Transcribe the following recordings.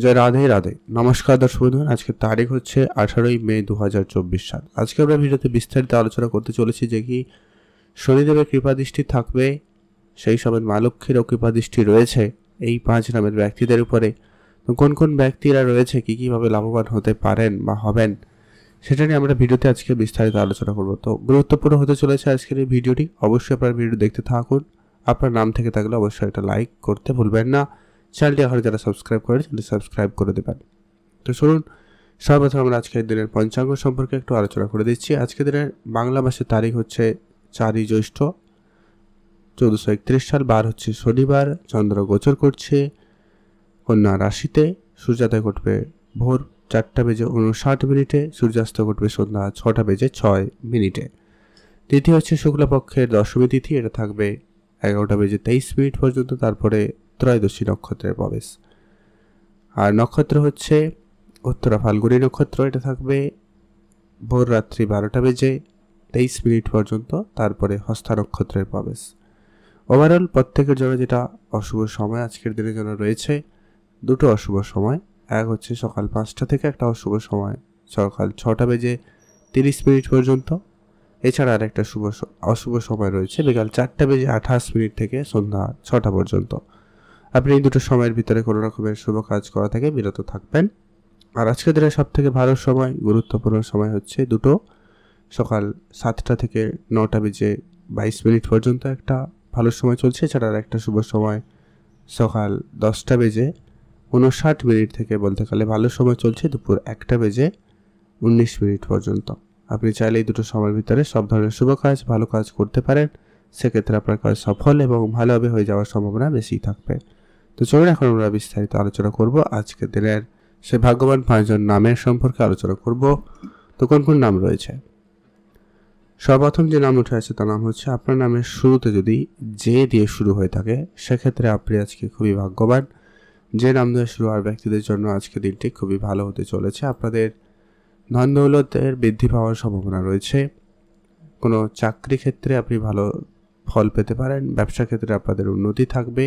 জয় রাধে রাধে নমস্কার দর্শক বন্ধুগণ আজকের তারিখ হচ্ছে আঠারোই মে দু হাজার চব্বিশ সাল আজকে আমরা ভিডিওতে বিস্তারিত আলোচনা করতে চলেছি যে কি শনিদেবের কৃপা দৃষ্টি থাকবে সেই সময় মা লক্ষ্মীরও কৃপা দৃষ্টি রয়েছে এই পাঁচ নামের ব্যক্তিদের উপরে কোন কোন ব্যক্তিরা রয়েছে কী কীভাবে লাভবান হতে পারেন বা হবেন সেটা নিয়ে আমরা ভিডিওতে আজকে বিস্তারিত আলোচনা করব তো গুরুত্বপূর্ণ হতে চলেছে আজকের এই ভিডিওটি অবশ্যই আপনার ভিডিও দেখতে থাকুন আপনার নাম থেকে থাকলে অবশ্যই একটা লাইক করতে ভুলবেন না চ্যানেলটি এখন যারা সাবস্ক্রাইব করে চ্যানেলটি সাবস্ক্রাইব করে দেবেন তো শুনুন সর্বপ্রথম আমরা আজকের দিনের পঞ্চাঙ্গ সম্পর্কে একটু আলোচনা করে দিচ্ছি আজকের দিনের বাংলা মাসের তারিখ হচ্ছে চারই জ্যৈষ্ঠ চোদ্দোশো একত্রিশ সাল বার হচ্ছে শনিবার চন্দ্র গোচর করছে কন্যা রাশিতে সূর্যোদয় ঘটবে ভোর চারটা বেজে উনষাট মিনিটে সূর্যাস্ত ঘটবে সন্ধ্যা ছটা বেজে ছয় মিনিটে দ্বিতীয় হচ্ছে শুক্লাপক্ষের দশমী তিথি এটা থাকবে এগারোটা বেজে তেইশ মিনিট পর্যন্ত তারপরে ত্রয়োদশী নক্ষত্রের প্রবেশ আর নক্ষত্র হচ্ছে উত্তরা ফাল্গুনি নক্ষত্র এটা থাকবে ভোর রাত্রি বারোটা বেজে তেইশ মিনিট পর্যন্ত তারপরে হস্তা নক্ষত্রের প্রবেশ ওভারঅল প্রত্যেকের জন্য যেটা অশুভ সময় আজকের দিনের জন্য রয়েছে দুটো অশুভ সময় এক হচ্ছে সকাল পাঁচটা থেকে একটা অশুভ সময় সকাল ছটা বেজে তিরিশ মিনিট পর্যন্ত এছাড়া আর একটা শুভ অশুভ সময় রয়েছে বিকাল চারটা বেজে আঠাশ মিনিট থেকে সন্ধ্যা ছটা পর্যন্ত আপনি এই দুটো সময়ের ভিতরে কোনো রকমের শুভ কাজ করা থেকে বিরত থাকবেন আর আজকের দিনে থেকে ভালো সময় গুরুত্বপূর্ণ সময় হচ্ছে দুটো সকাল সাতটা থেকে নটা বেজে বাইশ মিনিট পর্যন্ত একটা ভালো সময় চলছে এছাড়া আর একটা শুভ সময় সকাল দশটা বেজে উনষাট মিনিট থেকে বলতে গেলে ভালো সময় চলছে দুপুর একটা বেজে উনিশ মিনিট পর্যন্ত আপনি চাইলে এই দুটো সময়ের ভিতরে সব ধরনের শুভ কাজ ভালো কাজ করতে পারেন সেক্ষেত্রে আপনার কাজ সফল এবং ভালোভাবে হয়ে যাওয়ার সম্ভাবনা বেশি থাকবে তো চলুন এখন আমরা বিস্তারিত আলোচনা করব আজকের দিনের সে ভাগ্যবান পাঁচজন নামের সম্পর্কে আলোচনা করব তো কোন কোন নাম রয়েছে সর্বপ্রথম যে নাম উঠে আছে তার নাম হচ্ছে আপনার নামের শুরুতে যদি যে দিয়ে শুরু হয়ে থাকে সেক্ষেত্রে আপনি আজকে খুবই ভাগ্যবান যে নাম দিয়ে শুরু হওয়ার ব্যক্তিদের জন্য আজকে দিনটি খুবই ভালো হতে চলেছে আপনাদের ধন দৌলতের বৃদ্ধি পাওয়ার সম্ভাবনা রয়েছে কোনো চাকরি ক্ষেত্রে আপনি ভালো ফল পেতে পারেন ব্যবসা ক্ষেত্রে আপনাদের উন্নতি থাকবে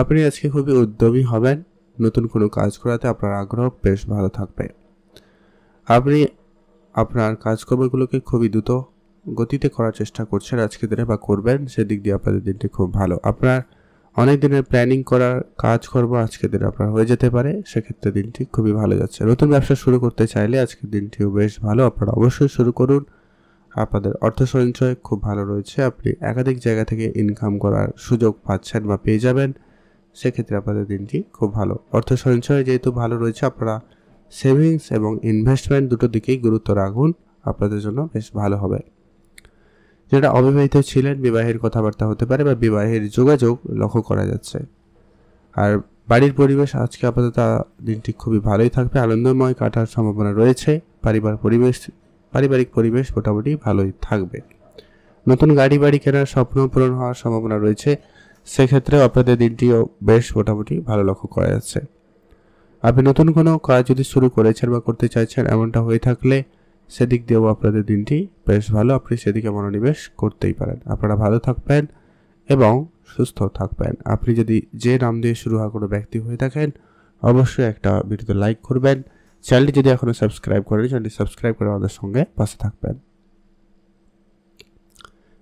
আপনি আজকে খুবই উদ্যমী হবেন নতুন কোনো কাজ করাতে আপনার আগ্রহ বেশ ভালো থাকবে আপনি আপনার কাজকর্মগুলোকে খুবই দ্রুত গতিতে করার চেষ্টা করছেন আজকে দিনে বা করবেন সেদিক দিয়ে আপনাদের দিনটি খুব ভালো আপনার অনেক দিনের প্ল্যানিং করার কাজকর্ম আজকের দিন আপনার হয়ে যেতে পারে সেক্ষেত্রে দিনটি খুবই ভালো যাচ্ছে নতুন ব্যবসা শুরু করতে চাইলে আজকের দিনটিও বেশ ভালো আপনারা অবশ্যই শুরু করুন আপনাদের অর্থ সঞ্চয় খুব ভালো রয়েছে আপনি একাধিক জায়গা থেকে ইনকাম করার সুযোগ পাচ্ছেন বা পেয়ে যাবেন সেক্ষেত্রে আপনাদের দিনটি খুব ভালো অর্থ সঞ্চয় যেহেতু ভালো রয়েছে আপনারা সেভিংস এবং ইনভেস্টমেন্ট দুটো দিকেই গুরুত্ব রাখুন আপনাদের জন্য বেশ ভালো হবে যেটা অবিবাহিত ছিলেন বিবাহের কথাবার্তা হতে পারে বা বিবাহের যোগাযোগ লক্ষ্য করা যাচ্ছে আর বাড়ির পরিবেশ আজকে আপাতত দিনটি খুবই ভালোই থাকবে আনন্দময় কাটার সম্ভাবনা রয়েছে পরিবার পরিবেশ পারিবারিক পরিবেশ মোটামুটি ভালোই থাকবে নতুন গাড়ি বাড়ি কেনার স্বপ্ন পূরণ হওয়ার সম্ভাবনা রয়েছে সেক্ষেত্রে আপনাদের দিনটিও বেশ মোটামুটি ভালো লক্ষ্য করা যাচ্ছে আপনি নতুন কোনো কাজ যদি শুরু করেছেন বা করতে চাইছেন এমনটা হয়ে থাকলে সেদিক দিয়েও আপনাদের দিনটি বেশ ভালো আপনি সেদিকে মনোনিবেশ করতেই পারেন আপনারা ভালো থাকবেন এবং সুস্থ থাকবেন আপনি যদি যে নাম দিয়ে শুরু হওয়া কোনো ব্যক্তি হয়ে থাকেন অবশ্যই একটা ভিডিওতে লাইক করবেন চ্যানেলটি যদি এখনও সাবস্ক্রাইব করেন চ্যানেলটি সাবস্ক্রাইব করে আমাদের সঙ্গে পাশে থাকবেন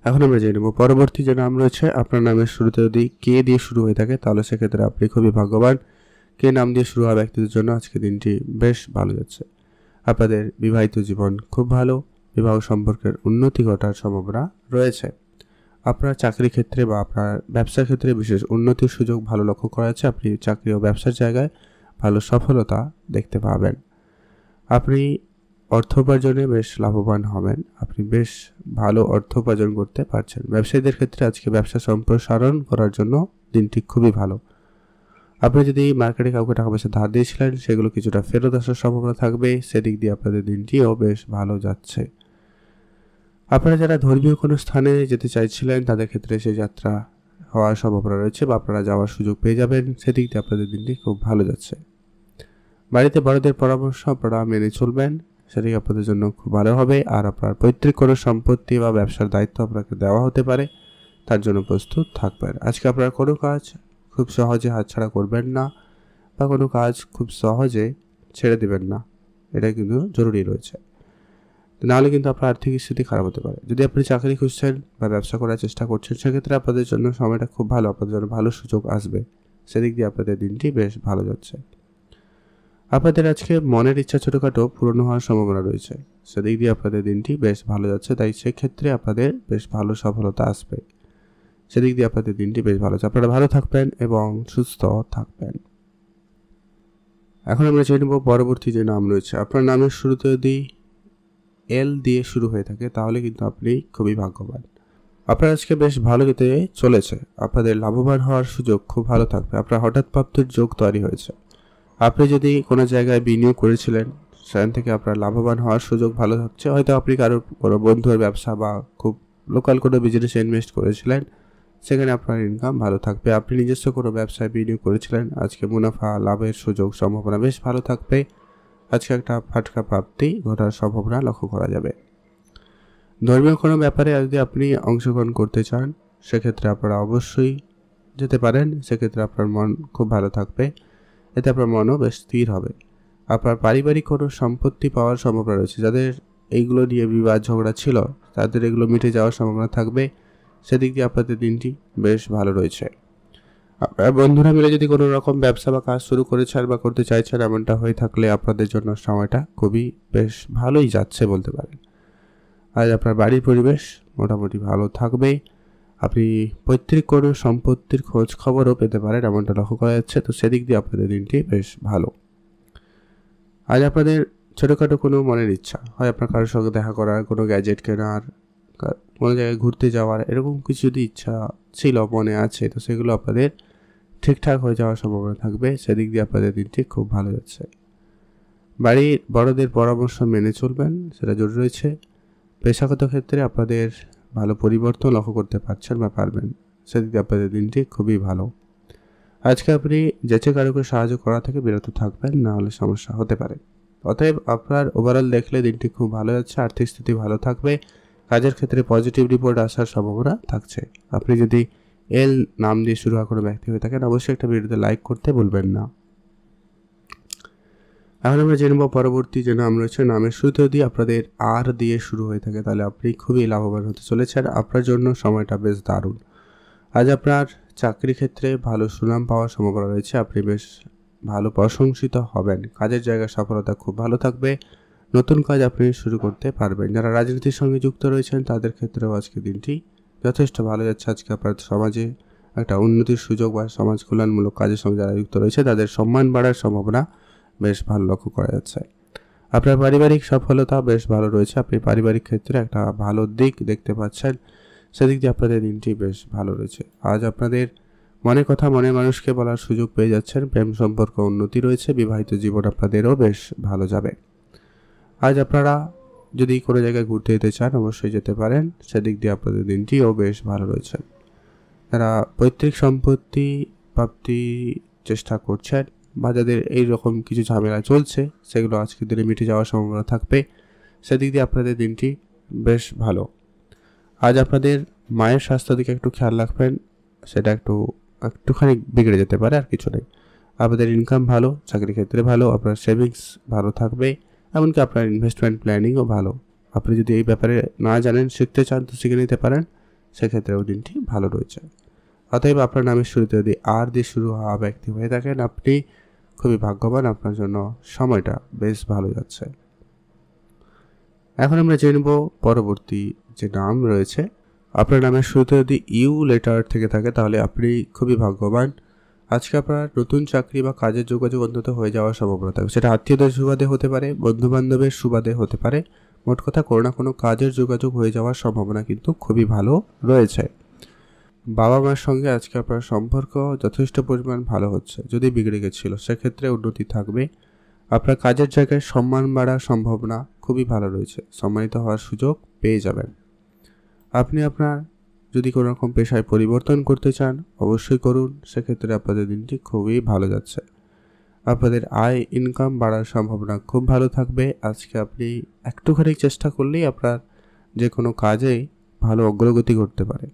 এখন আমরা জেনে নেব পরবর্তী যে নাম রয়েছে আপনার নামের শুরুতে যদি কে দিয়ে শুরু হয়ে থাকে তাহলে সেক্ষেত্রে আপনি খুবই ভাগ্যবান কে নাম দিয়ে শুরু হওয়া ব্যক্তিদের জন্য আজকে দিনটি বেশ ভালো যাচ্ছে আপনাদের বিবাহিত জীবন খুব ভালো বিবাহ সম্পর্কের উন্নতি ঘটার সম্ভাবনা রয়েছে আপনার চাকরি ক্ষেত্রে বা আপনার ব্যবসার ক্ষেত্রে বিশেষ উন্নতির সুযোগ ভালো লক্ষ্য করা যাচ্ছে আপনি চাকরি ও ব্যবসার জায়গায় ভালো সফলতা দেখতে পাবেন আপনি অর্থ উপার্জনে বেশ লাভবান হবেন আপনি বেশ ভালো অর্থ উপার্জন করতে পারছেন ব্যবসায়ীদের ক্ষেত্রে আজকে ব্যবসা সম্প্রসারণ করার জন্য দিনটি খুবই ভালো আপনি যদি মার্কেটে কাউকে টাকা পয়সা ধার দিয়েছিলেন সেগুলো কিছুটা ফেরত আসার সম্ভাবনা থাকবে সেদিক দিয়ে আপনাদের দিনটিও বেশ ভালো যাচ্ছে আপনারা যারা ধর্মীয় কোনো স্থানে যেতে চাইছিলেন তাদের ক্ষেত্রে সেই যাত্রা হওয়ার সম্ভাবনা রয়েছে বা আপনারা যাওয়ার সুযোগ পেয়ে যাবেন সেদিক দিয়ে আপনাদের দিনটি খুব ভালো যাচ্ছে বাড়িতে বড়দের পরামর্শ আপনারা মেনে চলবেন সেটি আপনাদের জন্য খুব ভালো হবে আর আপনার পৈতৃক কোনো সম্পত্তি বা ব্যবসার দায়িত্ব আপনাকে দেওয়া হতে পারে তার জন্য প্রস্তুত থাকবেন আজকে আপনার কোনো কাজ খুব সহজে হাতছাড়া করবেন না বা কোনো কাজ খুব সহজে ছেড়ে দেবেন না এটা কিন্তু জরুরি রয়েছে নাহলে কিন্তু আপনার আর্থিক স্থিতি খারাপ হতে পারে যদি আপনি চাকরি খুঁজছেন বা ব্যবসা করার চেষ্টা করছেন সেক্ষেত্রে আপনাদের জন্য সময়টা খুব ভালো আপনাদের জন্য ভালো সুযোগ আসবে সেদিক দিয়ে আপনাদের দিনটি বেশ ভালো যাচ্ছে আপনাদের আজকে মনের ইচ্ছা ছোটোখাটো পূরণ হওয়ার সম্ভাবনা রয়েছে সেদিক দিয়ে আপনাদের দিনটি বেশ ভালো যাচ্ছে তাই সেক্ষেত্রে আপনাদের বেশ ভালো সফলতা আসবে সেদিক দিয়ে আপনাদের দিনটি বেশ ভালো যাচ্ছে আপনারা ভালো থাকবেন এবং সুস্থ থাকবেন এখন আমরা জেনে নেব পরবর্তী যে নাম রয়েছে আপনার নামের শুরুতে যদি এল দিয়ে শুরু হয়ে থাকে তাহলে কিন্তু আপনি খুবই ভাগ্যবান আপনার আজকে বেশ ভালো যেতে চলেছে আপনাদের লাভবান হওয়ার সুযোগ খুব ভালো থাকবে আপনার হঠাৎ প্রাপ্তির যোগ তৈরি হয়েছে আপনি যদি কোনো জায়গায় বিনিয়োগ করেছিলেন সেখান থেকে আপনার লাভবান হওয়ার সুযোগ ভালো থাকছে হয়তো আপনি কারোর কোনো বন্ধুর ব্যবসা বা খুব লোকাল কোনো বিজনেসে ইনভেস্ট করেছিলেন সেখানে আপনার ইনকাম ভালো থাকবে আপনি নিজস্ব কোনো ব্যবসায় বিনিয়োগ করেছিলেন আজকে মুনাফা লাভের সুযোগ সম্ভাবনা বেশ ভালো থাকবে আজকে একটা ফাটকা প্রাপ্তি ঘটার সম্ভাবনা লক্ষ্য করা যাবে ধর্মীয় কোনো ব্যাপারে যদি আপনি অংশগ্রহণ করতে চান সেক্ষেত্রে আপনারা অবশ্যই যেতে পারেন সেক্ষেত্রে আপনার মন খুব ভালো থাকবে এতে আপনার মনও বেশ স্থির হবে আপনার পারিবারিক কোনো সম্পত্তি পাওয়ার সম্ভাবনা রয়েছে যাদের এইগুলো নিয়ে বিবাদ ঝগড়া ছিল তাদের এগুলো মিটে যাওয়ার সম্ভাবনা থাকবে সেদিক দিয়ে আপনাদের দিনটি বেশ ভালো রয়েছে আপনার বন্ধুরা মিলে যদি কোনো রকম ব্যবসা বা কাজ শুরু করেছেন বা করতে চাইছেন এমনটা হয়ে থাকলে আপনাদের জন্য সময়টা খুবই বেশ ভালোই যাচ্ছে বলতে পারেন আজ আপনার বাড়ির পরিবেশ মোটামুটি ভালো থাকবে আপনি পৈতৃক কোনো সম্পত্তির খোঁজ খবরও পেতে পারেন এমনটা লক্ষ্য করা যাচ্ছে তো সেদিক দিয়ে আপনাদের দিনটি বেশ ভালো আজ আপনাদের ছোটোখাটো কোনো মনের ইচ্ছা হয় আপনার কারোর সঙ্গে দেখা করার কোনো গ্যাজেট কেনার কোনো জায়গায় ঘুরতে যাওয়ার এরকম কিছু যদি ইচ্ছা ছিল মনে আছে তো সেগুলো আপনাদের ঠিকঠাক হয়ে যাওয়ার সম্ভাবনা থাকবে সেদিক দিয়ে আপনাদের দিনটি খুব ভালো যাচ্ছে বাড়ির বড়দের পরামর্শ মেনে চলবেন সেটা জরুরি রয়েছে পেশাগত ক্ষেত্রে আপনাদের ভালো পরিবর্তন লক্ষ্য করতে পারছেন বা পারবেন সেদিকে আপনাদের দিনটি খুবই ভালো আজকে আপনি যেচে কারোকে সাহায্য করা থেকে বিরত থাকবেন না হলে সমস্যা হতে পারে অতএব আপনার ওভারঅল দেখলে দিনটি খুব ভালো যাচ্ছে আর্থিক স্থিতি ভালো থাকবে কাজের ক্ষেত্রে পজিটিভ রিপোর্ট আসার সম্ভাবনা থাকছে আপনি যদি এল নাম দিয়ে শুরু হওয়া কোনো ব্যক্তি হয়ে থাকেন অবশ্যই একটা ভিডিওতে লাইক করতে ভুলবেন না এখন আমরা জেনে পরবর্তী যেন আমরা রয়েছে নামের শুরুতে যদি আপনাদের আর দিয়ে শুরু হয়ে থাকে তাহলে আপনি খুবই লাভবান হতে চলেছেন আপনার জন্য সময়টা বেশ দারুণ আজ আপনার চাকরি ক্ষেত্রে ভালো সুনাম পাওয়ার সম্ভাবনা রয়েছে আপনি বেশ ভালো প্রশংসিত হবেন কাজের জায়গায় সফলতা খুব ভালো থাকবে নতুন কাজ আপনি শুরু করতে পারবেন যারা রাজনীতির সঙ্গে যুক্ত রয়েছেন তাদের ক্ষেত্রেও আজকে দিনটি যথেষ্ট ভালো যাচ্ছে আজকে আপনার সমাজে একটা উন্নতির সুযোগ বা সমাজ কল্যাণমূলক কাজের সঙ্গে যারা যুক্ত রয়েছে তাদের সম্মান বাড়ার সম্ভাবনা বেশ ভালো লক্ষ্য করা যাচ্ছে আপনার পারিবারিক সফলতা বেশ ভালো রয়েছে আপনি পারিবারিক ক্ষেত্রে একটা ভালো দিক দেখতে পাচ্ছেন সেদিক দিয়ে আপনাদের দিনটি বেশ ভালো রয়েছে আজ আপনাদের মনে কথা মনে মানুষকে বলার সুযোগ পেয়ে যাচ্ছেন প্রেম সম্পর্ক উন্নতি রয়েছে বিবাহিত জীবন আপনাদেরও বেশ ভালো যাবে আজ আপনারা যদি কোনো জায়গায় ঘুরতে যেতে চান অবশ্যই যেতে পারেন সেদিক দিয়ে আপনাদের দিনটিও বেশ ভালো রয়েছে তারা পৈতৃক সম্পত্তি প্রাপ্তি চেষ্টা করছেন বা যাদের রকম কিছু ঝামেলা চলছে সেগুলো আজকের দিনে মিটে যাওয়ার সম্ভাবনা থাকবে সেদিক দিয়ে আপনাদের দিনটি বেশ ভালো আজ আপনাদের মায়ের স্বাস্থ্যের দিকে একটু খেয়াল রাখবেন সেটা একটু একটুখানি বিগড়ে যেতে পারে আর কিছু নেই আপনাদের ইনকাম ভালো চাকরির ক্ষেত্রে ভালো আপনার সেভিংস ভালো থাকবে এমনকি আপনার ইনভেস্টমেন্ট প্ল্যানিংও ভালো আপনি যদি এই ব্যাপারে না জানেন শিখতে চান তো শিখে নিতে পারেন সেক্ষেত্রেও দিনটি ভালো রয়েছে অতএব আপনার নামের শুরুতে যদি আর দিয়ে শুরু হওয়া ব্যক্তি হয়ে থাকেন আপনি খুবই ভাগ্যবান আপনার জন্য সময়টা বেশ ভালো যাচ্ছে এখন আমরা জানব পরবর্তী যে নাম রয়েছে আপনার নামের শুরুতে যদি ইউ লেটার থেকে থাকে তাহলে আপনি খুবই ভাগ্যবান আজকে আপনার নতুন চাকরি বা কাজের যোগাযোগ অন্তত হয়ে যাওয়ার সম্ভাবনা থাকবে সেটা আত্মীয়দের সুবাদে হতে পারে বন্ধুবান্ধবের সুবাদে হতে পারে মোট কথা কোনো না কোনো কাজের যোগাযোগ হয়ে যাওয়ার সম্ভাবনা কিন্তু খুবই ভালো রয়েছে বাবা মার সঙ্গে আজকে আপনার সম্পর্ক যথেষ্ট পরিমাণ ভালো হচ্ছে যদি বিগড়ে গেছিলো সেক্ষেত্রে উন্নতি থাকবে আপনার কাজের জায়গায় সম্মান বাড়ার সম্ভাবনা খুবই ভালো রয়েছে সম্মানিত হওয়ার সুযোগ পেয়ে যাবেন আপনি আপনার যদি কোনো রকম পেশায় পরিবর্তন করতে চান অবশ্যই করুন সেক্ষেত্রে আপনাদের দিনটি খুবই ভালো যাচ্ছে আপনাদের আয় ইনকাম বাড়ার সম্ভাবনা খুব ভালো থাকবে আজকে আপনি একটুখানি চেষ্টা করলেই আপনার যে কোনো কাজেই ভালো অগ্রগতি করতে পারে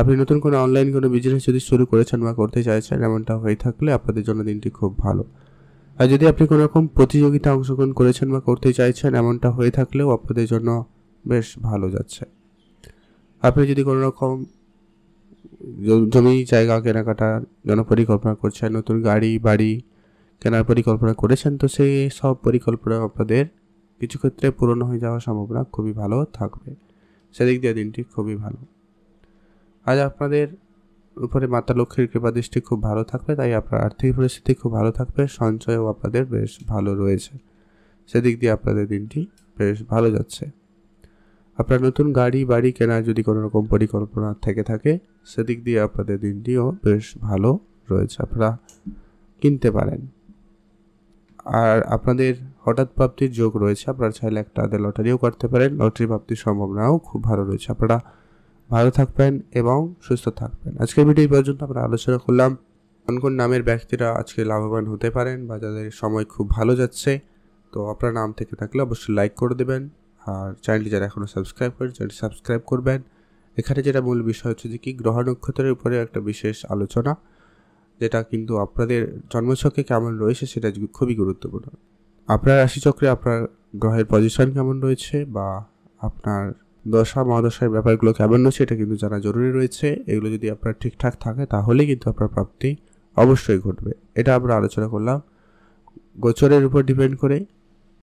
আপনি নতুন কোনো অনলাইন কোনো বিজনেস যদি শুরু করেছেন বা করতে চাইছেন এমনটা হয়ে থাকলে আপনাদের জন্য দিনটি খুব ভালো আর যদি আপনি কোনো রকম প্রতিযোগিতা অংশগ্রহণ করেছেন বা করতে চাইছেন এমনটা হয়ে থাকলেও আপনাদের জন্য বেশ ভালো যাচ্ছে আপনি যদি কোনো রকম জমি জায়গা কেনাকাটার জন্য পরিকল্পনা করছেন নতুন গাড়ি বাড়ি কেনার পরিকল্পনা করেছেন তো সেই সব পরিকল্পনা আপনাদের কিছু ক্ষেত্রে পূরণ হয়ে যাওয়ার সম্ভাবনা খুবই ভালো থাকবে সেদিক দিয়ে দিনটি খুবই ভালো আজ আপনাদের উপরে মাতা লক্ষ্মীর কৃপা দৃষ্টি খুব ভালো থাকবে তাই আপনার আর্থিক পরিস্থিতি খুব ভালো থাকবে সঞ্চয়ও আপনাদের বেশ ভালো রয়েছে সেদিক দিয়ে আপনাদের দিনটি বেশ ভালো যাচ্ছে আপনার নতুন গাড়ি বাড়ি কেনার যদি কোনো রকম পরিকল্পনা থেকে থাকে সেদিক দিয়ে আপনাদের দিনটিও বেশ ভালো রয়েছে আপনারা কিনতে পারেন আর আপনাদের হঠাৎ প্রাপ্তির যোগ রয়েছে আপনারা চাইলে একটা আদে লটারিও করতে পারেন লটারি প্রাপ্তির সম্ভাবনাও খুব ভালো রয়েছে আপনারা ভালো থাকবেন এবং সুস্থ থাকবেন আজকের ভিডিও পর্যন্ত আমরা আলোচনা করলাম কোন কোন নামের ব্যক্তিরা আজকে লাভবান হতে পারেন বা যাদের সময় খুব ভালো যাচ্ছে তো আপনার নাম থেকে থাকলে অবশ্যই লাইক করে দেবেন আর চ্যানেলটি যারা এখনও সাবস্ক্রাইব করেন চ্যানেলটি সাবস্ক্রাইব করবেন এখানে যেটা মূল বিষয় হচ্ছে যে কি গ্রহ নক্ষত্রের উপরে একটা বিশেষ আলোচনা যেটা কিন্তু আপনাদের জন্মচক্রে কেমন রয়েছে সেটা খুবই গুরুত্বপূর্ণ আপনার রাশিচক্রে আপনার গ্রহের পজিশন কেমন রয়েছে বা আপনার দশা মহাদশার ব্যাপারগুলো কেমন রয়েছে এটা কিন্তু জানা জরুরি রয়েছে এগুলো যদি আপনার ঠিকঠাক থাকে তাহলে কিন্তু আপনার প্রাপ্তি অবশ্যই ঘটবে এটা আমরা আলোচনা করলাম গোচরের উপর ডিপেন্ড করে